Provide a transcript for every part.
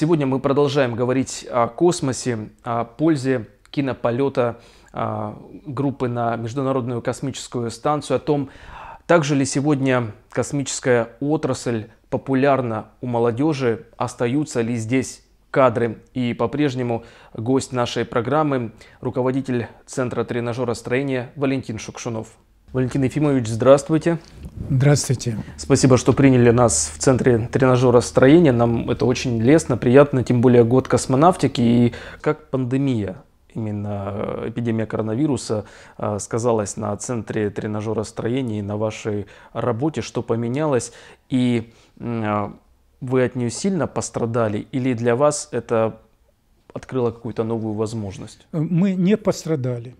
Сегодня мы продолжаем говорить о космосе, о пользе кинополета а, группы на Международную космическую станцию, о том, также ли сегодня космическая отрасль популярна у молодежи, остаются ли здесь кадры. И по-прежнему гость нашей программы, руководитель Центра тренажера строения Валентин Шукшунов. Валентин Ефимович, здравствуйте. Здравствуйте. Спасибо, что приняли нас в Центре тренажера строения. Нам это очень лестно, приятно, тем более год космонавтики. И как пандемия, именно э, эпидемия коронавируса э, сказалась на Центре тренажера строения и на вашей работе, что поменялось? И э, вы от нее сильно пострадали или для вас это открыло какую-то новую возможность? Мы не пострадали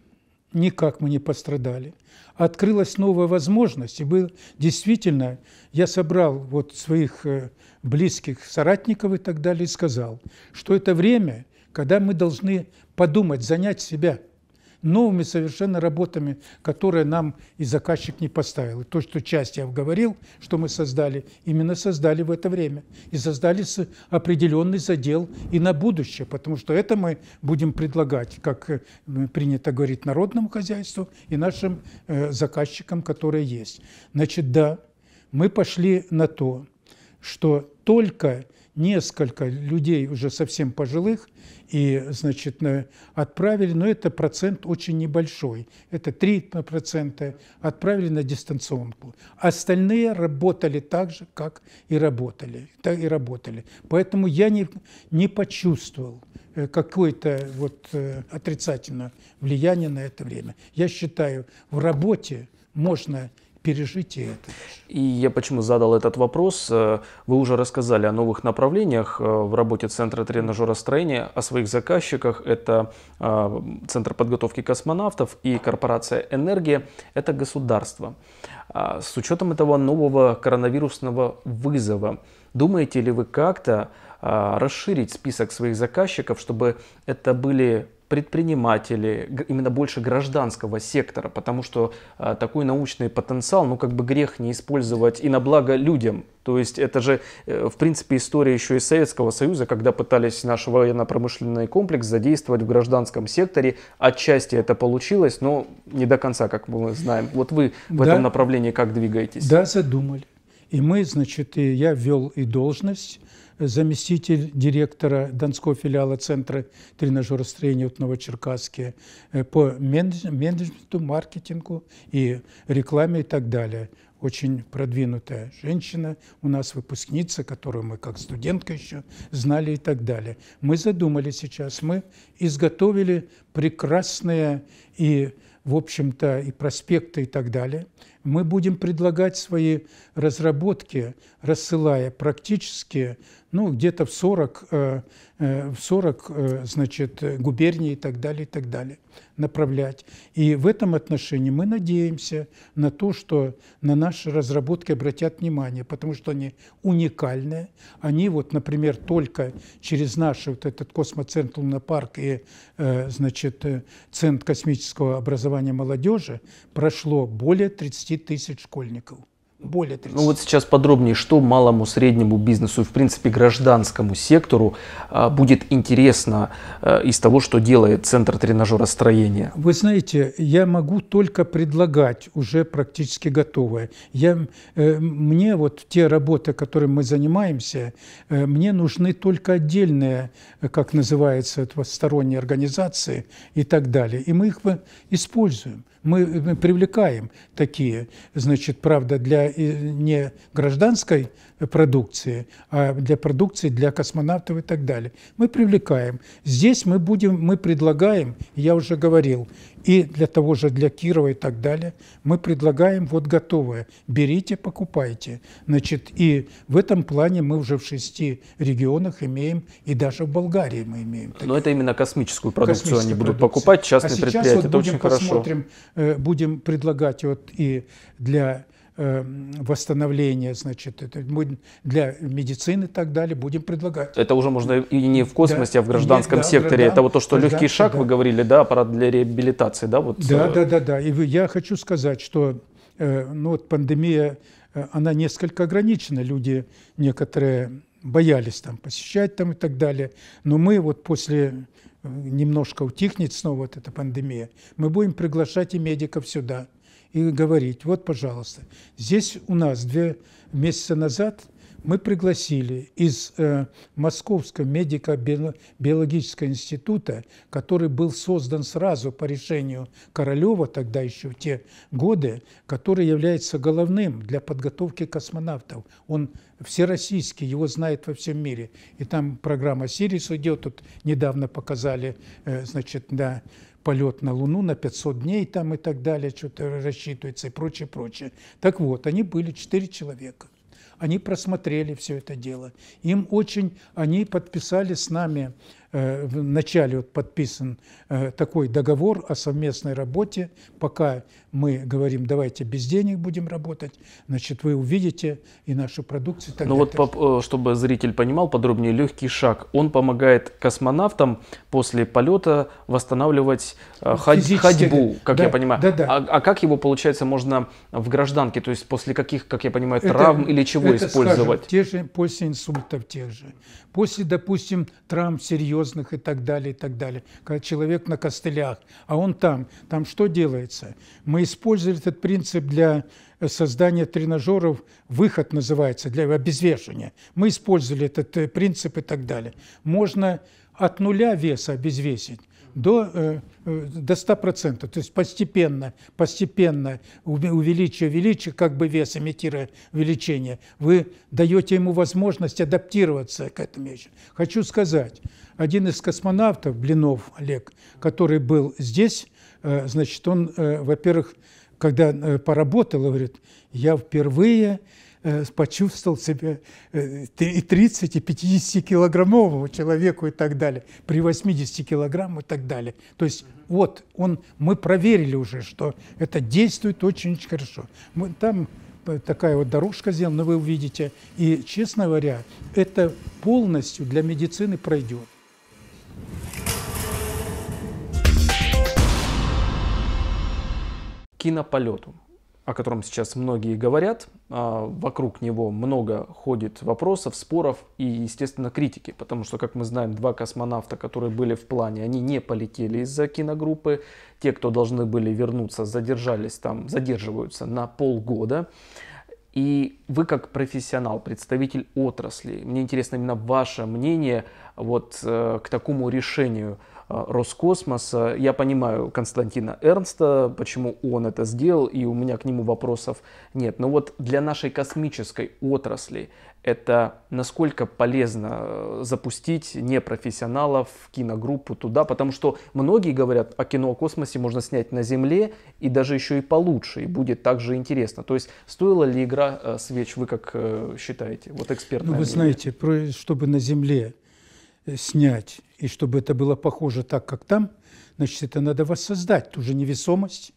никак мы не пострадали. Открылась новая возможность, и был действительно, я собрал вот своих э, близких соратников и так далее, и сказал, что это время, когда мы должны подумать, занять себя – новыми совершенно работами, которые нам и заказчик не поставил. И то, что часть я говорил, что мы создали, именно создали в это время. И создали определенный задел и на будущее, потому что это мы будем предлагать, как э, принято говорить, народному хозяйству и нашим э, заказчикам, которые есть. Значит, да, мы пошли на то, что только несколько людей уже совсем пожилых и, значит, отправили, но это процент очень небольшой, это 3% отправили на дистанционку. Остальные работали так же, как и работали, так и работали. Поэтому я не, не почувствовал э, какое-то вот э, отрицательное влияние на это время. Я считаю, в работе можно пережить это. И я почему задал этот вопрос? Э, вы уже рассказали о новых направлениях э, в работе Центра тренажеростроения, о своих заказчиках. Это э, Центр подготовки космонавтов и корпорация «Энергия». Это государство. А, с учетом этого нового коронавирусного вызова, думаете ли вы как-то а, расширить список своих заказчиков, чтобы это были предприниматели, именно больше гражданского сектора, потому что э, такой научный потенциал, ну как бы грех не использовать и на благо людям. То есть это же, э, в принципе, история еще и Советского Союза, когда пытались наш военно-промышленный комплекс задействовать в гражданском секторе. Отчасти это получилось, но не до конца, как мы знаем. Вот вы в да, этом направлении как двигаетесь? Да, задумали. И мы, значит, и я ввел и должность заместитель директора Донского филиала Центра тренажеростроения в Новочеркасске э, по менеджменту, маркетингу и рекламе и так далее. Очень продвинутая женщина, у нас выпускница, которую мы как студентка еще знали и так далее. Мы задумали сейчас, мы изготовили прекрасные и, в общем-то, и проспекты и так далее – мы будем предлагать свои разработки, рассылая практически, ну, где-то в 40, э, э, в 40 э, значит, губерний и так далее, и так далее, направлять. И в этом отношении мы надеемся на то, что на наши разработки обратят внимание, потому что они уникальные. Они вот, например, только через наш вот этот космоцентр парк и, значит, Центр космического образования молодежи прошло более 30 тысяч школьников более 30. Ну вот сейчас подробнее, что малому, среднему бизнесу и, в принципе, гражданскому сектору а, будет интересно а, из того, что делает Центр тренажеростроения? Вы знаете, я могу только предлагать уже практически готовое. Я, э, мне вот те работы, которыми мы занимаемся, э, мне нужны только отдельные, э, как называется, вот, сторонние организации и так далее. И мы их используем. Мы, э, мы привлекаем такие, значит, правда, для не гражданской продукции, а для продукции для космонавтов и так далее. Мы привлекаем. Здесь мы будем, мы предлагаем, я уже говорил, и для того же, для Кирова и так далее, мы предлагаем вот готовое. Берите, покупайте. Значит, и в этом плане мы уже в шести регионах имеем, и даже в Болгарии мы имеем. Но это именно космическую продукцию они будут продукция. покупать, частные а предприятия. Вот это очень хорошо. Э, будем предлагать вот и для Эм, восстановления, значит, мы для медицины и так далее будем предлагать. Это уже можно и не в космосе, да. а в гражданском Нет, да, секторе. Да, это вот то, что легкий шаг, да. вы говорили, да, аппарат для реабилитации, да? Вот. Да, э, да, да, да. И я хочу сказать, что э, ну, вот пандемия, э, она несколько ограничена. Люди некоторые боялись там посещать там и так далее. Но мы вот после немножко утихнет снова вот эта пандемия, мы будем приглашать и медиков сюда – и говорить, вот, пожалуйста, здесь у нас две месяца назад мы пригласили из э, Московского медико-биологического института, который был создан сразу по решению Королева тогда еще в те годы, который является головным для подготовки космонавтов. Он всероссийский, его знает во всем мире. И там программа «Сирис» идет, тут недавно показали, э, значит, на полет на Луну на 500 дней там и так далее, что-то рассчитывается и прочее, прочее. Так вот, они были четыре человека. Они просмотрели все это дело. Им очень, они подписали с нами Э, в начале вот подписан э, такой договор о совместной работе. Пока мы говорим, давайте без денег будем работать, значит, вы увидите и нашу продукцию. Ну вот, по, э, чтобы зритель понимал подробнее, легкий шаг. Он помогает космонавтам после полета восстанавливать ходь, ходьбу, как да, я понимаю. Да, да. А, а как его, получается, можно в гражданке, то есть после каких, как я понимаю, травм это, или чего это, использовать? Скажем, те же, после инсультов тех же, после, допустим, травм серьезных, религиозных и так далее, и так далее. Когда человек на костылях, а он там. Там что делается? Мы использовали этот принцип для э, создания тренажеров, выход называется, для обезвешивания. Мы использовали этот э, принцип и так далее. Можно от нуля веса обезвесить до э, Э, до 100%, то есть постепенно, постепенно увеличивая, увеличивая как бы вес, имитируя увеличение, вы даете ему возможность адаптироваться к этому вещи. Хочу сказать, один из космонавтов, Блинов Олег, который был здесь, э, значит, он, э, во-первых, когда поработал, говорит, я впервые Э, почувствовал себя э, и 30, и 50-килограммового человеку и так далее, при 80 килограмм и так далее. То есть вот он, мы проверили уже, что это действует очень-очень хорошо. Мы, там э, такая вот дорожка сделана, ну, вы увидите. И, честно говоря, это полностью для медицины пройдет. Кинополету о котором сейчас многие говорят. А, вокруг него много ходит вопросов, споров и, естественно, критики, потому что, как мы знаем, два космонавта, которые были в плане, они не полетели из-за киногруппы. Те, кто должны были вернуться, задержались там, задерживаются на полгода. И вы как профессионал, представитель отрасли, мне интересно именно ваше мнение вот э, к такому решению – Э, Роскосмоса. Я понимаю Константина Эрнста, почему он это сделал, и у меня к нему вопросов нет. Но вот для нашей космической отрасли это насколько полезно э, запустить непрофессионалов в киногруппу туда, потому что многие говорят, о «А кино о космосе можно снять на Земле, и даже еще и получше, и будет также интересно. То есть стоила ли игра э, «Свеч», вы как считаете, вот эксперт? Ну, вы мнение? знаете, про, чтобы на Земле Э, снять, и чтобы это было похоже так, как там, значит, это надо воссоздать, ту же невесомость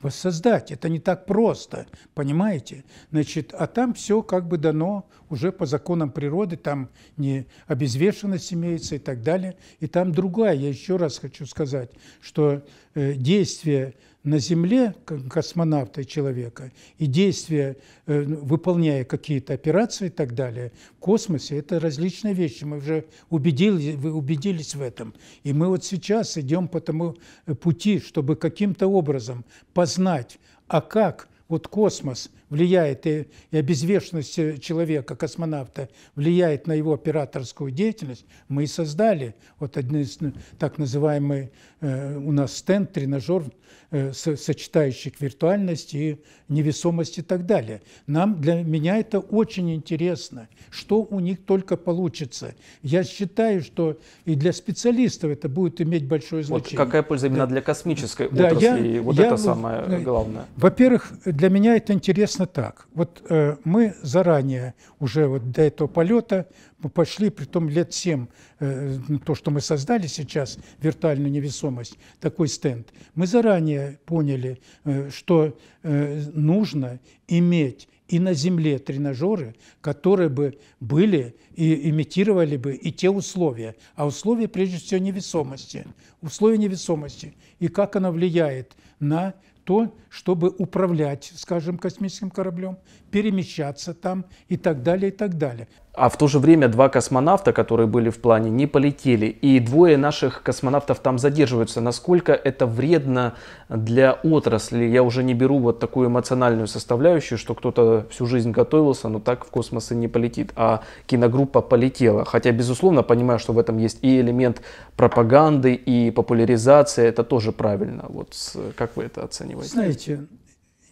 воссоздать. Это не так просто, понимаете? Значит, а там все как бы дано уже по законам природы, там не обезвешенность имеется и так далее. И там другая, я еще раз хочу сказать, что э, действие – на Земле космонавта человека и действия, э, выполняя какие-то операции и так далее, в космосе – это различные вещи. Мы уже убедились, убедились в этом. И мы вот сейчас идем по тому э, пути, чтобы каким-то образом познать, а как вот космос – влияет и, обезвешенность э, человека, космонавта, влияет на его операторскую деятельность, мы и создали вот один из ну, так называемый э, у нас стенд, тренажер, э, со, сочетающих виртуальность и невесомость и так далее. Нам, для меня это очень интересно, что у них только получится. Я считаю, что и для специалистов это будет иметь большое значение. Вот какая польза именно да. для космической да, отрасли, я, и вот я, это самое э, главное. Во-первых, для меня это интересно соответственно, так. Вот э, мы заранее уже вот до этого полета мы пошли, том лет 7, э, то, что мы создали сейчас, виртуальную невесомость, такой стенд, мы заранее поняли, э, что э, нужно иметь и на Земле тренажеры, которые бы были и имитировали бы и те условия. А условия, прежде всего, невесомости. Условия невесомости. И как она влияет на то, чтобы управлять, скажем, космическим кораблем, перемещаться там и так далее, и так далее. А в то же время два космонавта, которые были в плане, не полетели. И двое наших космонавтов там задерживаются. Насколько это вредно для отрасли? Я уже не беру вот такую эмоциональную составляющую, что кто-то всю жизнь готовился, но так в космос и не полетит. А киногруппа полетела. Хотя, безусловно, понимаю, что в этом есть и элемент пропаганды, и популяризация. Это тоже правильно. Вот как вы это оцениваете? Знаете,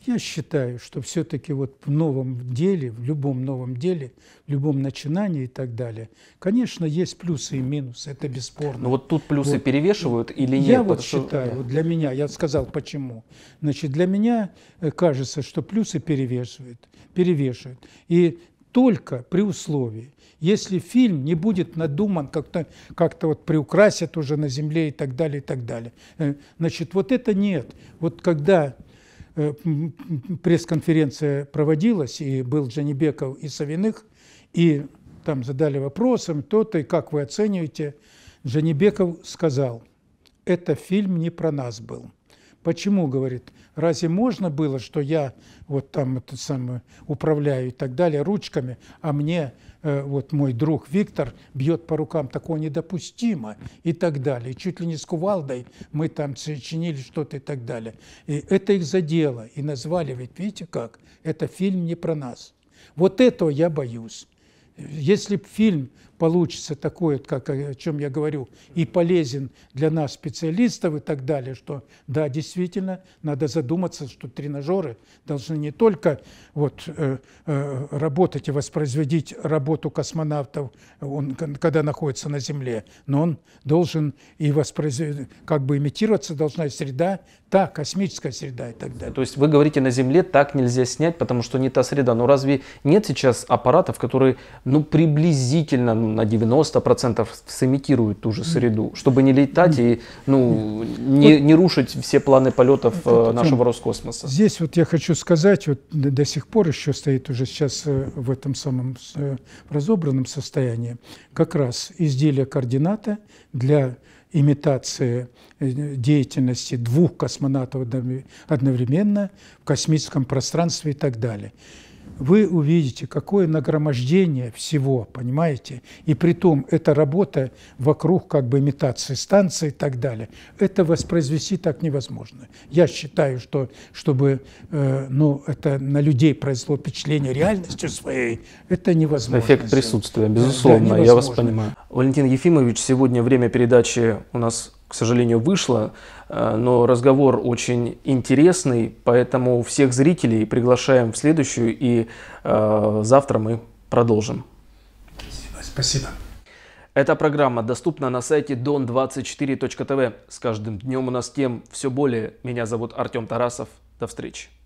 я считаю, что все-таки вот в новом деле, в любом новом деле, в любом начинании и так далее, конечно, есть плюсы и минусы, это бесспорно. Но ну вот тут плюсы вот. перевешивают или нет? Я вот что... считаю, вот для меня, я сказал почему. Значит, для меня э, кажется, что плюсы перевешивают, перевешивают. И только при условии, если фильм не будет надуман, как-то как вот приукрасят уже на земле и так далее, и так далее. Э, значит, вот это нет. Вот когда Э, пресс-конференция проводилась, и был Джанибеков и Савиных, и там задали вопросом, то-то, и как вы оцениваете, Джанибеков сказал, это фильм не про нас был. Почему, говорит, разве можно было, что я вот там это самое, управляю и так далее ручками, а мне э, вот мой друг Виктор бьет по рукам, такое недопустимо и так далее. Чуть ли не с кувалдой мы там сочинили что-то и так далее. И это их задело и назвали, ведь видите как, это фильм не про нас. Вот этого я боюсь. Если бы фильм получится такой, вот, как, э, о чем я говорю, и полезен для нас, специалистов и так далее, что да, действительно, надо задуматься, что тренажеры должны не только вот, э, э, работать и воспроизводить работу космонавтов, он, когда находится на Земле, но он должен и воспроизводить, как бы имитироваться должна среда, та космическая среда и так далее. То есть вы говорите, на Земле так нельзя снять, потому что не та среда. Но разве нет сейчас аппаратов, которые ну, приблизительно ну, там на 90% сымитируют ту же среду, чтобы не летать и ну, не, не рушить все планы полетов э, нашего Роскосмоса. Здесь вот я хочу сказать, вот до сих пор еще стоит уже сейчас э, в этом самом э, разобранном состоянии как раз изделие координата для имитации деятельности двух космонавтов одновременно в космическом пространстве и так далее вы увидите, какое нагромождение всего, понимаете? И при том, эта работа вокруг как бы имитации станции и так далее, это воспроизвести так невозможно. Я считаю, что чтобы э, ну, это на людей произвело впечатление реальностью своей, это невозможно. Эффект присутствия, безусловно, да, я вас понимаю. Валентин Ефимович, сегодня время передачи у нас, к сожалению, вышло. Э, но разговор очень интересный, поэтому всех зрителей приглашаем в следующую, и э, завтра мы продолжим. Спасибо. Спасибо. Эта программа доступна на сайте don24.tv. С каждым днем у нас тем все более. Меня зовут Артем Тарасов. До встречи.